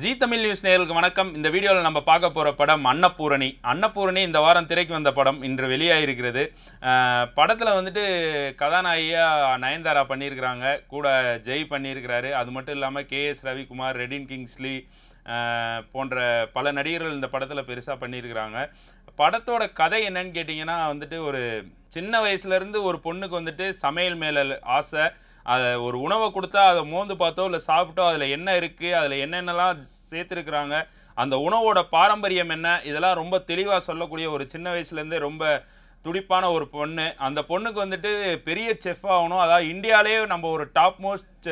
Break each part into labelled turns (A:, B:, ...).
A: ஜீ Tamil news நேர்களுக்கு வணக்கம் இந்த வீடியோவில் நம்ம பார்க்க போகிற படம் அன்னபூரணி அன்னபூரணி இந்த வாரம் திரைக்கு வந்த படம் இன்று வெளியாகிருக்கிறது படத்தில் வந்துட்டு கதாநாயகியாக நயன்தாரா பண்ணியிருக்கிறாங்க கூட ஜெய் பண்ணியிருக்கிறாரு அது மட்டும் இல்லாமல் கே எஸ் ரவிக்குமார் ரெடின் கிங்ஸ்லி போன்ற பல நடிகர்கள் இந்த படத்தில் பெருசாக பண்ணியிருக்கிறாங்க படத்தோட கதை என்னன்னு கேட்டிங்கன்னா வந்துட்டு ஒரு சின்ன வயசுலேருந்து ஒரு பொண்ணுக்கு வந்துட்டு சமையல் மேலே ஆசை அதை ஒரு உணவை கொடுத்தா அதை மோந்து பார்த்தோ இல்லை சாப்பிட்டோ அதில் என்ன இருக்குது அதில் என்னென்னலாம் சேர்த்துருக்குறாங்க அந்த உணவோட பாரம்பரியம் என்ன இதெல்லாம் ரொம்ப தெளிவாக சொல்லக்கூடிய ஒரு சின்ன வயசுலேருந்தே ரொம்ப துடிப்பான ஒரு பொண்ணு அந்த பொண்ணுக்கு வந்துட்டு பெரிய செஃப் ஆகணும் அதாவது இந்தியாவிலேயே நம்ம ஒரு டாப் மோஸ்ட்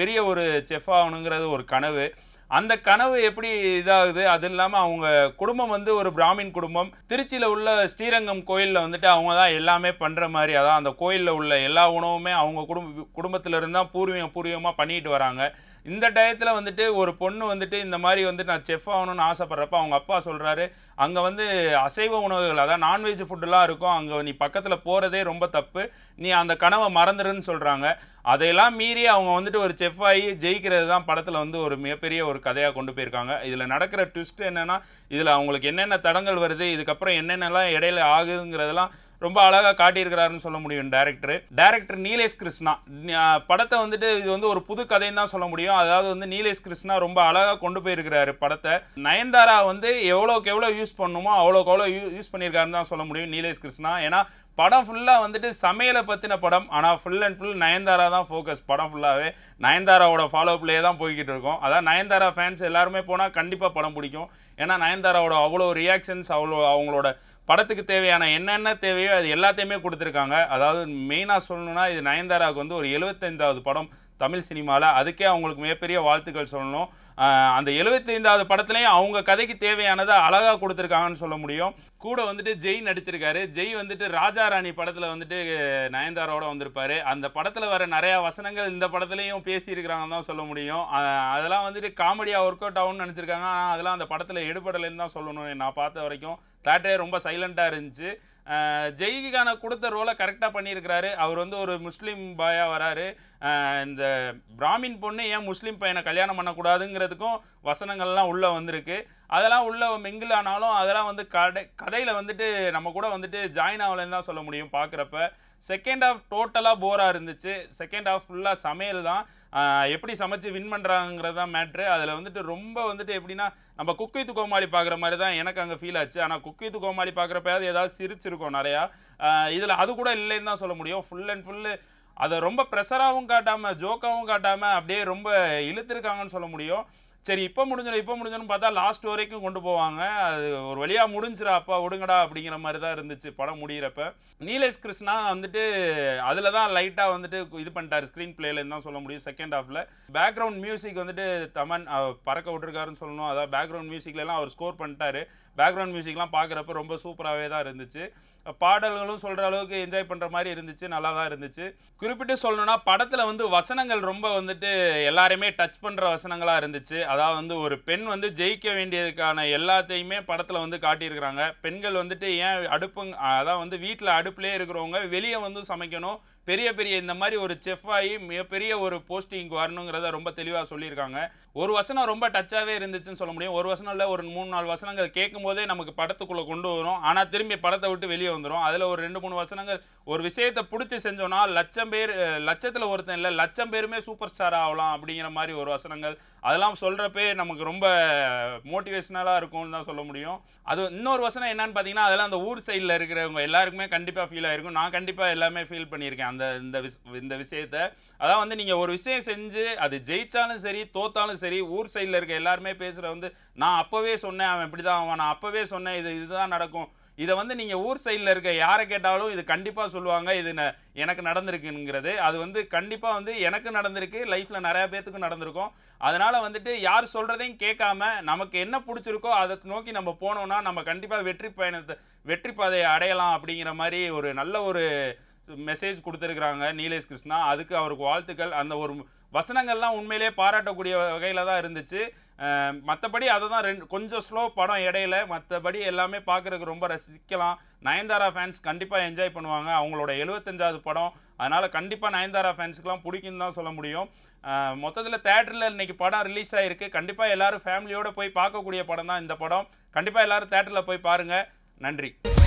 A: பெரிய ஒரு செஃப் ஆகணுங்கிறது ஒரு கனவு அந்த கனவு எப்படி இதாகுது அது இல்லாமல் அவங்க குடும்பம் வந்து ஒரு பிராமின் குடும்பம் திருச்சியில் உள்ள ஸ்ரீரங்கம் கோயிலில் வந்துட்டு அவங்க தான் எல்லாமே பண்ணுற மாதிரி அதான் அந்த கோயிலில் உள்ள எல்லா உணவுமே அவங்க குடும்ப குடும்பத்தில் இருந்தால் பூர்வீகம் பூர்வீகமாக பண்ணிட்டு வராங்க இந்த டயத்தில் வந்துட்டு ஒரு பொண்ணு வந்துட்டு இந்த மாதிரி வந்துட்டு நான் செஃப் ஆகணும்னு ஆசைப்பட்றப்ப அவங்க அப்பா சொல்கிறாரு அங்கே வந்து அசைவ உணவுகள் அதான் நான்வெஜ் ஃபுட்டுலாம் இருக்கும் அங்கே நீ பக்கத்தில் போகிறதே ரொம்ப தப்பு நீ அந்த கனவை மறந்துடுன்னு சொல்கிறாங்க அதையெல்லாம் மீறி அவங்க வந்துட்டு ஒரு செஃப் ஆகி ஜெயிக்கிறது தான் படத்தில் வந்து ஒரு மிகப்பெரிய ஒரு கதையாக கொண்டு போயிருக்காங்க இதில் நடக்கிற ட்விஸ்ட் என்னென்னா இதில் அவங்களுக்கு என்னென்ன தடங்கள் வருது இதுக்கப்புறம் என்னென்னலாம் இடையில ஆகுதுங்கிறதெல்லாம் ரொம்ப அழகாக காட்டியிருக்கிறாருன்னு சொல்ல முடியும் டேரக்டர் டேரக்டர் நீலேஷ் கிருஷ்ணா படத்தை வந்துட்டு இது வந்து ஒரு புது கதைன்னு தான் சொல்ல முடியும் அதாவது வந்து நீலேஷ் கிருஷ்ணா ரொம்ப அழகாக கொண்டு போயிருக்கிறாரு படத்தை நயன்தாரா வந்து எவ்வளோக்கு எவ்வளோ யூஸ் பண்ணுமோ அவ்வளோக்கு அவ்வளோ யூ யூஸ் பண்ணியிருக்காருன்னு தான் சொல்ல முடியும் நீலேஷ் கிருஷ்ணா ஏன்னா படம் ஃபுல்லாக வந்துட்டு சமையலை பற்றின படம் ஆனால் ஃபுல் அண்ட் ஃபுல் நயன்தாரா தான் ஃபோக்கஸ் படம் ஃபுல்லாகவே நயன்தாராவோட ஃபாலோப்லேயே தான் போய்கிட்டு இருக்கோம் அதான் நயன்தாரா ஃபேன்ஸ் எல்லாருமே போனால் கண்டிப்பாக படம் பிடிக்கும் ஏன்னா நயன்தாராவோட அவ்வளோ ரியாக்ஷன்ஸ் அவ்வளோ அவங்களோட படத்துக்கு தேவையான என்னென்ன தேவையோ அது எல்லாத்தையுமே கொடுத்துருக்காங்க அதாவது மெயினாக சொல்லணுன்னா இது நயன்தாராவுக்கு வந்து ஒரு எழுபத்தைந்தாவது படம் தமிழ் சினிமாவில் அதுக்கே அவங்களுக்கு மிகப்பெரிய வாழ்த்துக்கள் சொல்லணும் அந்த எழுபத்தைந்தாவது படத்துலேயும் அவங்க கதைக்கு தேவையானதை அழகாக கொடுத்துருக்காங்கன்னு சொல்ல முடியும் கூட வந்துட்டு ஜெய் நடிச்சிருக்காரு ஜெய் வந்துட்டு ராஜா ராணி படத்தில் வந்துட்டு நயன்தாரோட வந்திருப்பார் அந்த படத்தில் வர நிறையா வசனங்கள் இந்த படத்துலையும் பேசியிருக்கிறாங்கன்னு தான் சொல்ல முடியும் அதெல்லாம் வந்துட்டு காமெடியாக ஒர்க் அவுட் ஆகும்னு நினச்சிருக்காங்க ஆனால் அதெல்லாம் அந்த படத்தில் எடுபடலைன்னு தான் சொல்லணும் நான் பார்த்த வரைக்கும் தேட்டரே ரொம்ப சைலண்ட்டாக இருந்துச்சு ஜெய்கிகான கொடுத்த ரோலை கரெக்டாக பண்ணியிருக்கிறாரு அவர் வந்து ஒரு முஸ்லீம் பாயாக வராரு இந்த பிராமின் பொண்ணு ஏன் முஸ்லீம் பையனை கல்யாணம் பண்ணக்கூடாதுங்கிறதுக்கும் வசனங்கள்லாம் உள்ளே வந்திருக்கு அதெல்லாம் உள்ளே மிங்கிள் ஆனாலும் அதெல்லாம் வந்து கடை கதையில் வந்துட்டு நம்ம கூட வந்துட்டு ஜாயின் ஆகலன்னு தான் சொல்ல முடியும் பார்க்குறப்ப செகண்ட் ஆஃப் டோட்டலாக போராக இருந்துச்சு செகண்ட் ஆஃப் ஃபுல்லாக சமையல் தான் எப்படி சமைச்சு வின் பண்ணுறாங்கிறது தான் மேட்ரு அதில் வந்துட்டு ரொம்ப வந்துட்டு எப்படின்னா நம்ம குக்கித்து கோமாளி பார்க்குற மாதிரி தான் எனக்கு அங்கே ஃபீல் ஆச்சு ஆனால் குக்கித்து கோமாளி பார்க்குறப்பயாவது ஏதாவது சிரிச்சிருக்கும் இருக்கும் நிறையா இதில் அது கூட இல்லைன்னு தான் சொல்ல முடியும் ஃபுல் அண்ட் ஃபுல்லு அதை ரொம்ப ப்ரெஷராகவும் காட்டாமல் ஜோக்காகவும் காட்டாமல் அப்படியே ரொம்ப இழுத்துருக்காங்கன்னு சொல்ல முடியும் சரி இப்போ முடிஞ்சிடும் இப்போ முடிஞ்சிடும் பார்த்தா லாஸ்ட் வரைக்கும் கொண்டு போவாங்க அது ஒரு வழியாக முடிஞ்சிடா அப்பா விடுங்கடா அப்படிங்கிற மாதிரி தான் இருந்துச்சு படம் முடிகிறப்ப நீலேஷ் கிருஷ்ணா வந்துட்டு அதில் தான் லைட்டாக வந்துட்டு இது பண்ணிட்டார் ஸ்க்ரீன் பிளேலேருந்து தான் சொல்ல முடியும் செகண்ட் ஹாஃபில் பேக்ரவுண்ட் மியூசிக் வந்துட்டு தமன் பறக்க விட்டுருக்காருன்னு சொல்லணும் அதாவது பேக்ரவுண்ட் மியூசிக்லாம் அவர் ஸ்கோர் பண்ணிட்டாரு பேக்ரவுண்ட் மியூசிக்லாம் பார்க்குறப்ப ரொம்ப சூப்பராகவே தான் இருந்துச்சு பாடல்களும் சொல்கிற அளவுக்கு என்ஜாய் பண்ணுற மாதிரி இருந்துச்சு நல்லா தான் இருந்துச்சு குறிப்பிட்டு சொல்லணும்னா படத்தில் வந்து வசனங்கள் ரொம்ப வந்துட்டு எல்லாருமே டச் பண்ணுற வசனங்களாக இருந்துச்சு அதாவது வந்து ஒரு பெண் வந்து ஜெயிக்க வேண்டியதுக்கான எல்லாத்தையுமே படத்தில் வந்து காட்டியிருக்கிறாங்க பெண்கள் வந்துட்டு ஏன் அடுப்பு அதான் வந்து வீட்டில் அடுப்புலேயே இருக்கிறவங்க வெளியே வந்து சமைக்கணும் பெரிய பெரிய இந்த மாதிரி ஒரு செஃப் ஆகி மிகப்பெரிய ஒரு போஸ்டிங்க்கு வரணுங்கிறத ரொம்ப தெளிவாக சொல்லியிருக்காங்க ஒரு வசனம் ரொம்ப டச்சாகவே இருந்துச்சுன்னு சொல்ல முடியும் ஒரு வசனம் இல்லை ஒரு மூணு நாலு வசனங்கள் கேட்கும் போதே நமக்கு படத்துக்குள்ளே கொண்டு வரும் ஆனால் திரும்பி படத்தை விட்டு வெளியே வந்துடும் அதில் ஒரு ரெண்டு மூணு வசனங்கள் ஒரு விஷயத்தை பிடிச்சி செஞ்சோன்னா லட்சம் பேர் லட்சத்தில் ஒருத்தன் இல்லை லட்சம் பேருமே சூப்பர் ஸ்டார் ஆகலாம் அப்படிங்கிற மாதிரி ஒரு வசனங்கள் அதெல்லாம் சொல் சொல்கிறப்பே நமக்கு ரொம்ப மோட்டிவேஷ்னலாக இருக்கும்னு தான் சொல்ல முடியும் அது இன்னொரு வசனம் என்னன்னு பார்த்தீங்கன்னா அதெல்லாம் அந்த ஊர் சைடில் இருக்கிறவங்க எல்லாருக்குமே கண்டிப்பாக ஃபீல் ஆகிருக்கும் நான் கண்டிப்பாக எல்லாமே ஃபீல் பண்ணியிருக்கேன் அந்த இந்த விஷ இந்த விஷயத்த அதான் வந்து நீங்கள் ஒரு விஷயம் செஞ்சு அது ஜெயித்தாலும் சரி தோத்தாலும் சரி ஊர் சைடில் இருக்க எல்லாருமே பேசுகிற வந்து நான் அப்போவே சொன்னேன் அவன் இப்படி தான் அவன் நான் அப்போவே சொன்னேன் இது இதுதான் நடக்கும் இதை வந்து நீங்கள் ஊர் சைடில் இருக்க யாரை கேட்டாலும் இது கண்டிப்பாக சொல்லுவாங்க இது எனக்கு நடந்திருக்குங்கிறது அது வந்து கண்டிப்பாக வந்து எனக்கு நடந்திருக்கு லைஃப்பில் நிறையா பேர்த்துக்கும் நடந்திருக்கும் அதனால் வந்துட்டு யார் சொல்கிறதையும் கேட்காம நமக்கு என்ன பிடிச்சிருக்கோ அதை நோக்கி நம்ம போனோம்னா நம்ம கண்டிப்பாக வெற்றி பயணத்தை வெற்றி பாதையை அடையலாம் அப்படிங்கிற மாதிரி ஒரு நல்ல ஒரு மெசேஜ் கொடுத்துருக்குறாங்க நீலேஷ் கிருஷ்ணா அதுக்கு அவருக்கு வாழ்த்துக்கள் அந்த ஒரு வசனங்கள்லாம் உண்மையிலே பாராட்டக்கூடிய வகையில் தான் இருந்துச்சு மற்றபடி அதை தான் ரெண்டு கொஞ்சம் ஸ்லோ படம் இடையில மற்றபடி எல்லாமே பார்க்குறதுக்கு ரொம்ப ரசிக்கலாம் நயன்தாரா ஃபேன்ஸ் கண்டிப்பாக என்ஜாய் பண்ணுவாங்க அவங்களோட எழுபத்தஞ்சாவது படம் அதனால் கண்டிப்பாக நயன்தாரா ஃபேன்ஸுக்கெலாம் பிடிக்குன்னு தான் சொல்ல முடியும் மொத்தத்தில் தேட்டரில் இன்றைக்கி படம் ரிலீஸ் ஆகிருக்கு கண்டிப்பாக எல்லோரும் ஃபேமிலியோடு போய் பார்க்கக்கூடிய படம் தான் இந்த படம் கண்டிப்பாக எல்லோரும் தேட்டரில் போய் பாருங்கள் நன்றி